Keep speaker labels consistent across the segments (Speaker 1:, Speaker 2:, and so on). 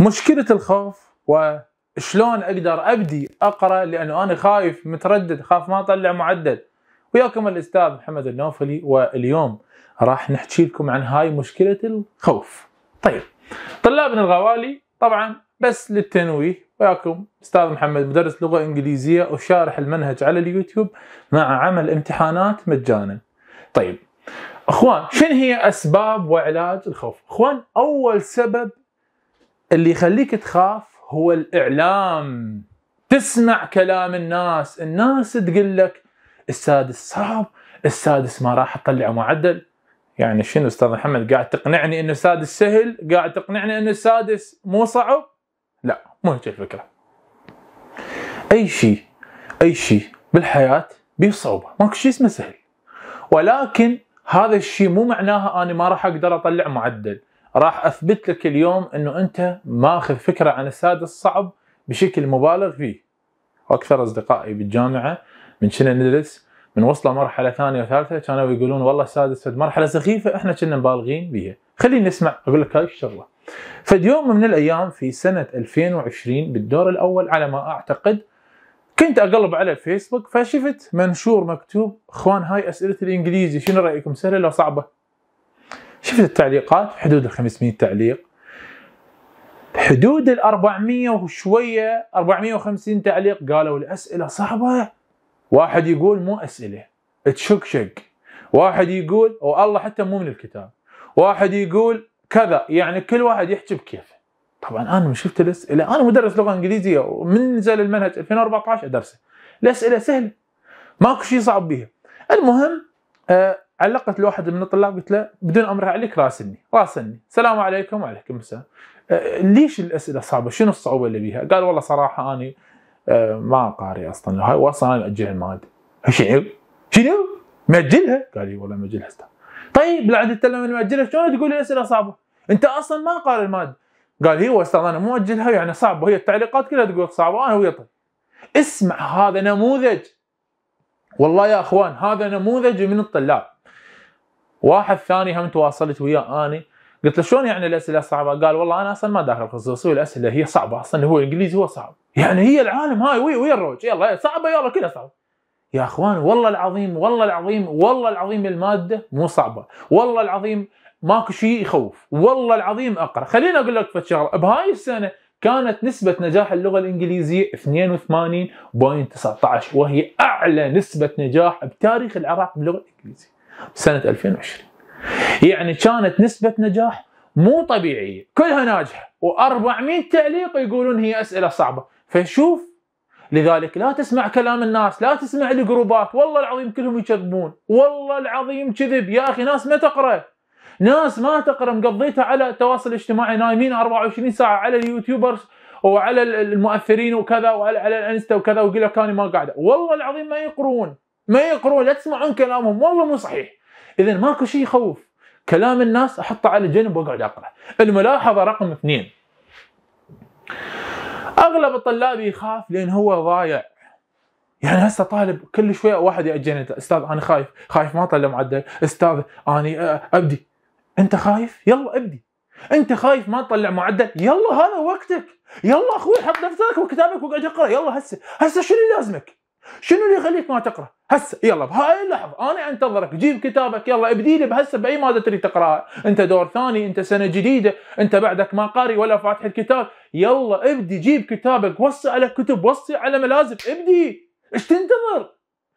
Speaker 1: مشكله الخوف وشلون اقدر ابدي اقرا لانه انا خايف متردد خاف ما اطلع معدل وياكم الاستاذ محمد النوفلي واليوم راح نحكي لكم عن هاي مشكله الخوف طيب طلابنا الغوالي طبعا بس للتنويه وياكم استاذ محمد مدرس لغه انجليزيه وشارح المنهج على اليوتيوب مع عمل امتحانات مجانا طيب اخوان شنو هي اسباب وعلاج الخوف اخوان اول سبب اللي يخليك تخاف هو الاعلام تسمع كلام الناس الناس تقول لك السادس صعب السادس ما راح اطلع معدل يعني شنو استاذ محمد قاعد تقنعني ان السادس سهل قاعد تقنعني ان السادس مو صعب لا مو هيك الفكره اي شيء اي شيء بالحياه بيه صعوبه ماكو شيء اسمه سهل ولكن هذا الشيء مو معناها انا ما راح اقدر اطلع معدل راح اثبت لك اليوم انه انت ماخذ فكره عن السادس صعب بشكل مبالغ فيه واكثر اصدقائي بالجامعه من كنا ندرس من وصلوا مرحله ثانيه وثالثه كانوا يقولون والله السادس فد مرحله سخيفه احنا كنا مبالغين بها خلينا نسمع اقول لك هاي الشغله فد يوم من الايام في سنه 2020 بالدور الاول على ما اعتقد كنت اقلب على الفيسبوك فشفت منشور مكتوب اخوان هاي اسئله الانجليزي شنو رايكم سهله لو صعبه؟ شفت التعليقات حدود ال 500 تعليق حدود ال 400 وشويه 450 تعليق قالوا الاسئله صعبه واحد يقول مو اسئله شق واحد يقول والله حتى مو من الكتاب واحد يقول كذا يعني كل واحد يحكي بكيفه طبعا انا من شفت الاسئله انا مدرس لغه انجليزيه ومن نزل المنهج 2014 ادرسه الاسئله سهله ماكو شيء صعب بيها المهم آه علقت لواحد من الطلاب قلت له بدون امرها عليك راسلني راسلني السلام عليكم وعليكم السلام أه، ليش الاسئله صعبه شنو الصعوبه اللي بيها قال والله صراحه اني أه، ما قاري اصلا هاي واصلا انا الماده المواد شنو شنو ماجلها قال لي والله ماجلها طيب لا انت لما ماجلها شلون تقول لي اسئله صعبه انت اصلا ما قاري الماده قال هي استاذ انا مو اجلها يعني صعبه هي التعليقات كلها تقول صعبه انا ويا طيب اسمع هذا نموذج والله يا اخوان هذا نموذج من الطلاب واحد ثاني هم تواصلت وياه اني قلت له شلون يعني الاسئله صعبه؟ قال والله انا اصلا ما داخل خصوصي والاسئله هي صعبه اصلا هو الانجليزي هو صعب يعني هي العالم هاي وي وي الروج يلا صعبه يلا كلها صعبه يا اخوان والله العظيم والله العظيم والله العظيم الماده مو صعبه والله العظيم ماكو شيء يخوف والله العظيم اقرا خليني اقول لك شغله بهاي السنه كانت نسبة نجاح اللغة الإنجليزية 82.19 وهي أعلى نسبة نجاح بتاريخ العراق باللغة الإنجليزية سنه 2020 يعني كانت نسبه نجاح مو طبيعيه كلها ناجحه و400 تعليق يقولون هي اسئله صعبه فشوف لذلك لا تسمع كلام الناس لا تسمع الجروبات والله العظيم كلهم يكذبون والله العظيم كذب يا اخي ناس ما تقرا ناس ما تقرا مقضيتها على التواصل الاجتماعي نايمين 24 ساعه على اليوتيوبرز وعلى المؤثرين وكذا وعلى الانستا وكذا ويقول لك انا ما قاعده والله العظيم ما يقرون ما يقرون لا تسمعون كلامهم والله مو صحيح اذا ماكو شيء يخوف كلام الناس احطه على جنب واقعد اقرا الملاحظه رقم اثنين اغلب الطلاب يخاف لان هو ضايع يعني هسه طالب كل شويه واحد ياجلني استاذ انا خايف خايف ما اطلع معدل استاذ انا آه، ابدي انت خايف يلا ابدي انت خايف ما تطلع معدل يلا هذا وقتك يلا اخوي حط دفترك وكتابك واقعد اقرا يلا هسه هسه شنو لازمك شنو اللي يخليك ما تقرا؟ هسه يلا بهاي اللحظه انا انتظرك جيب كتابك يلا ابدي لي بهسه باي ماده تريد تقراها، انت دور ثاني، انت سنه جديده، انت بعدك ما قاري ولا فاتح الكتاب، يلا ابدي جيب كتابك، وصي على كتب، وصي على ملازم، ابدي، ايش تنتظر؟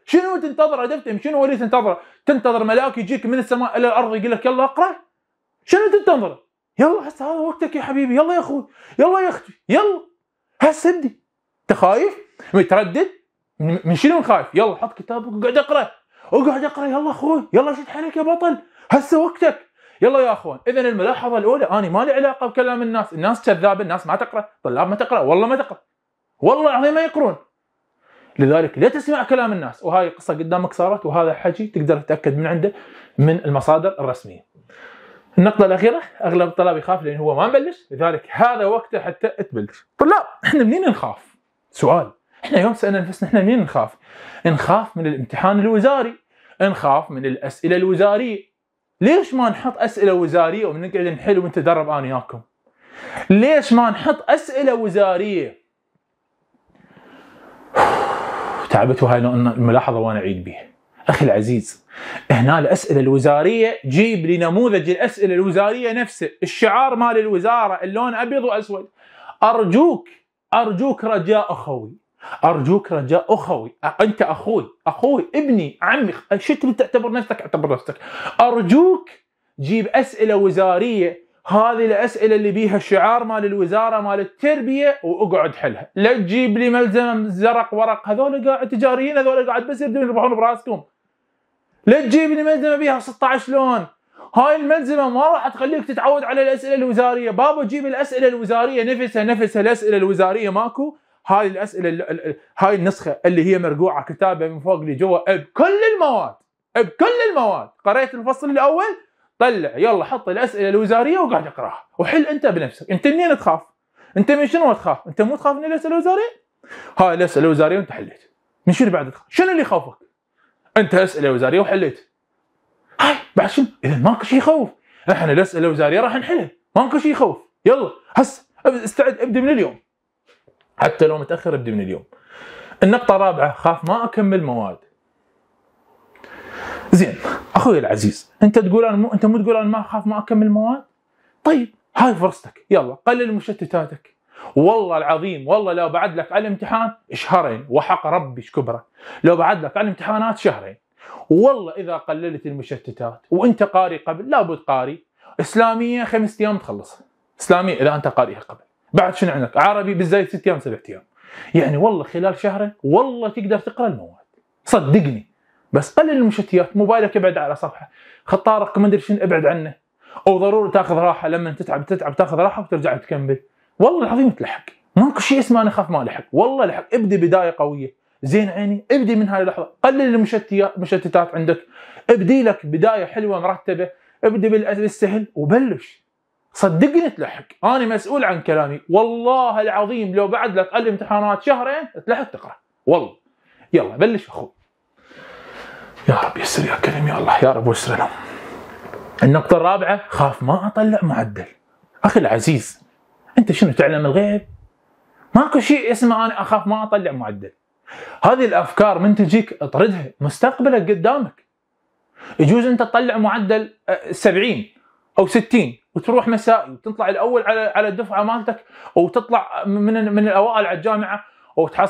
Speaker 1: شنو تنتظر ادفتهم؟ شنو اللي تنتظره؟ تنتظر ملاك يجيك من السماء الى الارض يقول لك يلا اقرا؟ شنو تنتظر؟ يلا هسه هذا وقتك يا حبيبي، يلا يا اخوي، يلا يا اختي، يلا هسه ابدي، انت خايف؟ متردد؟ من شنو خايف؟ يلا حط كتابك وقعد اقرا اقعد اقرا يلا اخوي يلا شد حيلك يا بطل هسه وقتك يلا يا اخوان اذا الملاحظه الاولى انا ما لي علاقه بكلام الناس الناس كذابه الناس ما تقرا طلاب ما تقرا والله ما تقرا والله العظيم ما يقرون لذلك لا تسمع كلام الناس وهاي قصة قدامك صارت وهذا حكي تقدر تتأكد من عنده من المصادر الرسمية النقطة الأخيرة أغلب الطلاب يخاف لأن هو ما مبلش لذلك هذا وقته حتى تبلش طلاب احنا منين نخاف؟ سؤال احنا يوم سالنا نفسنا احنا مين نخاف؟ نخاف من الامتحان الوزاري، نخاف من الاسئله الوزاريه. ليش ما نحط اسئله وزاريه ونقعد نحل ونتدرب انا وياكم؟ ليش ما نحط اسئله وزاريه؟ تعبت وهاي الملاحظه وانا اعيد بيها. اخي العزيز هنا الاسئله الوزاريه جيب لي نموذج الاسئله الوزاريه نفسه، الشعار مال الوزاره اللون ابيض واسود. ارجوك ارجوك رجاء اخوي ارجوك رجاء اخوي انت اخوي اخوي ابني عمي شو تعتبر نفسك اعتبر نفسك ارجوك جيب اسئله وزاريه هذه الاسئله اللي بيها شعار مال الوزاره مال التربيه واقعد حلها لا تجيب لي ملزم زرق ورق هذول قاعد تجاريين هذول قاعد بس يبدون يربحون براسكم لا تجيب لي ملزمه بيها 16 لون هاي الملزمة ما راح تخليك تتعود على الأسئلة الوزارية بابا جيب الأسئلة الوزارية نفسها نفسها الأسئلة الوزارية ماكو هاي الاسئله هاي النسخه اللي هي مرقوعه كتابه من فوق لجوا بكل المواد بكل المواد قريت الفصل الاول طلع يلا حط الاسئله الوزاريه وقاعد اقراها وحل انت بنفسك انت منين تخاف انت من شنو تخاف انت مو تخاف من الاسئله الوزاريه هاي الاسئله الوزاريه وانت حليت من شنو بعد تخاف شنو اللي يخوفك انت اسئله وزاريه وحليت هاي بعد شنو اذا ماكو شيء يخوف احنا الاسئله الوزاريه راح نحلها ماكو شيء يخوف يلا هسه استعد ابدا من اليوم حتى لو متاخر ابدي من اليوم النقطه الرابعه خاف ما اكمل مواد زين اخوي العزيز انت تقول انا مو انت مو تقول انا ما اخاف ما اكمل مواد طيب هاي فرصتك يلا قلل مشتتاتك والله العظيم والله لو بعد لك على الامتحان شهرين وحق ربي شكبره لو بعد لك على الامتحانات شهرين والله اذا قللت المشتتات وانت قاري قبل لابد قاري اسلاميه خمس ايام تخلصها اسلاميه اذا انت قاريها قبل بعد شنو عندك عربي بالزايد ست ايام سبع ايام يعني والله خلال شهرين والله تقدر تقرا المواد صدقني بس قلل المشتيات موبايلك ابعد على صفحه خطارك ما ادري شنو ابعد عنه او ضروري تاخذ راحه لما تتعب تتعب تاخذ راحه وترجع تكمل والله العظيم تلحق ماكو شيء اسمه انا اخاف ما الحق والله الحق ابدي بدايه قويه زين عيني ابدي من هاي اللحظه قلل المشتتات عندك ابدي لك بدايه حلوه مرتبه ابدي بالسهل وبلش صدقني تلحق انا مسؤول عن كلامي والله العظيم لو بعد لك الامتحانات شهرين تلحق تقرا والله يلا بلش اخوي يا رب يسر يا كريم يا الله يا رب لهم النقطة الرابعة خاف ما أطلع معدل أخي العزيز أنت شنو تعلم الغيب ماكو شيء اسمه أنا أخاف ما أطلع معدل هذه الأفكار من تجيك اطردها مستقبلك قدامك يجوز أنت تطلع معدل 70 آه، او 60 وتروح مسائي وتطلع الاول على على الدفعه مالتك وتطلع من من الاوائل على الجامعه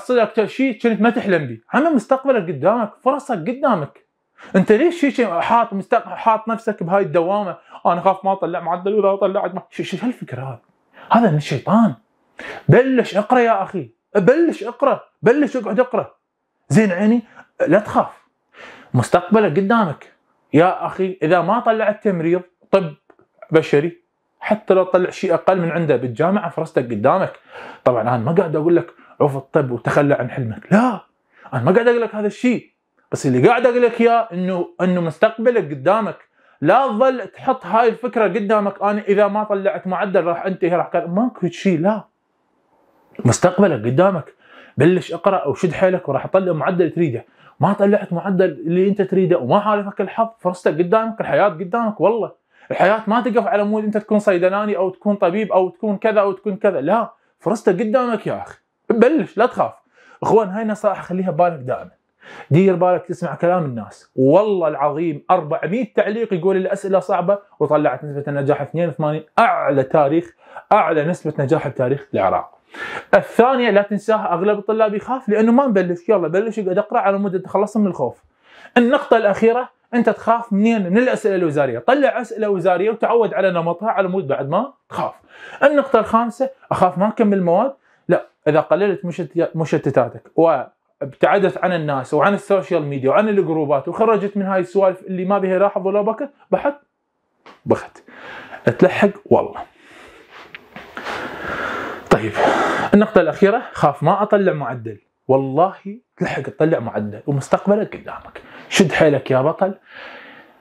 Speaker 1: لك شيء كنت ما تحلم به، عم مستقبلك قدامك، فرصك قدامك. انت ليش شيء حاط مستق... حاط نفسك بهاي الدوامه، انا خاف ما اطلع معدل ولا طلعت ما... شو هالفكره هذه؟ هذا من الشيطان. بلش اقرا يا اخي، بلش اقرا، بلش اقعد اقرا. زين عيني لا تخاف. مستقبلك قدامك. يا اخي اذا ما طلعت تمريض طب بشري حتى لو طلع شيء اقل من عنده بالجامعه فرصتك قدامك طبعا انا ما قاعد اقول لك عوف الطب وتخلى عن حلمك لا انا ما قاعد اقول لك هذا الشيء بس اللي قاعد اقول لك اياه انه انه مستقبلك قدامك لا تظل تحط هاي الفكره قدامك انا اذا ما طلعت معدل راح انتهي راح ماكو شيء لا مستقبلك قدامك بلش اقرا او شد حيلك وراح تطلع معدل تريده ما طلعت معدل اللي انت تريده وما حالفك الحظ فرصتك قدامك الحياه قدامك والله الحياه ما تقف على مود انت تكون صيدلاني او تكون طبيب او تكون كذا او تكون كذا لا فرصتك قدامك يا اخي بلش لا تخاف اخوان هاي نصائح خليها ببالك دائما دير بالك تسمع كلام الناس والله العظيم 400 تعليق يقول الاسئله صعبه وطلعت نسبه النجاح 82 اعلى تاريخ اعلى نسبه نجاح بتاريخ العراق الثانيه لا تنساها اغلب الطلاب يخاف لانه ما نبلش يلا بلش اقعد اقرا على مود تخلص من الخوف النقطه الاخيره انت تخاف منين؟ من الاسئله الوزاريه، طلع اسئله وزاريه وتعود على نمطها على مود بعد ما تخاف. النقطه الخامسه اخاف ما اكمل مواد، لا اذا قللت مشتتاتك وابتعدت عن الناس وعن السوشيال ميديا وعن الجروبات وخرجت من هاي السوالف اللي ما بها لاحظ ولا بكت بحت بخت تلحق والله. طيب النقطه الاخيره خاف ما اطلع معدل. والله تلحق تطلع معدل ومستقبلك قدامك شد حيلك يا بطل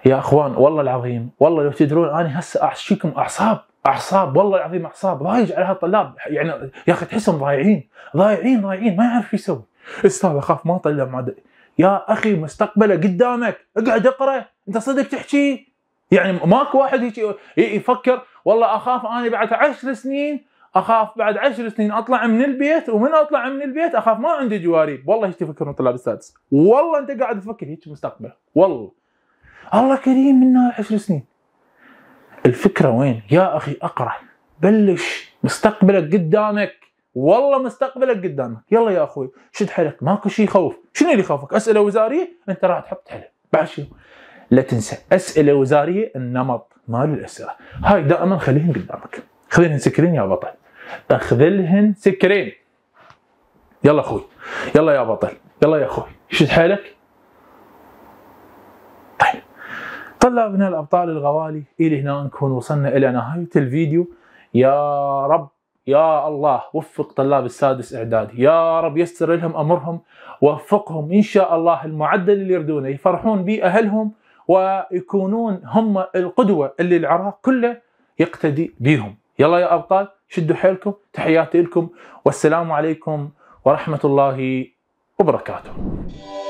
Speaker 1: يا اخوان والله العظيم والله لو تدرون انا هسه احشيكم اعصاب اعصاب والله العظيم اعصاب ضايج على هالطلاب يعني يا اخي تحسهم ضايعين ضايعين ضايعين ما يعرف شو يسوي استاذ اخاف ما اطلع معدل يا اخي مستقبله قدامك اقعد اقرا انت صدق تحكي يعني ماكو واحد يفكر والله اخاف انا بعد عشر سنين اخاف بعد عشر سنين اطلع من البيت ومن اطلع من البيت اخاف ما عندي جواري والله ايش تفكرون طلاب السادس والله انت قاعد تفكر هيك مستقبل والله الله كريم منا عشر سنين الفكره وين يا اخي اقرا بلش مستقبلك قدامك والله مستقبلك قدامك يلا يا اخوي شد حيلك ماكو شيء يخوف شنو اللي يخوفك اسئله وزاريه انت راح تحط حيلك بعد شنو لا تنسى اسئله وزاريه النمط مال الاسئله هاي دائما خليهم قدامك خلينا نسكرين يا بطل تخذلهن سكرين يلا اخوي يلا يا بطل يلا يا اخوي شد حيلك طيب طلابنا الابطال الغوالي الى هنا نكون وصلنا الى نهايه الفيديو يا رب يا الله وفق طلاب السادس اعدادي يا رب يسر لهم امرهم وفقهم ان شاء الله المعدل اللي يردونه يفرحون به اهلهم ويكونون هم القدوه اللي العراق كله يقتدي بهم يلا يا ابطال شدوا حيلكم تحياتي لكم والسلام عليكم ورحمه الله وبركاته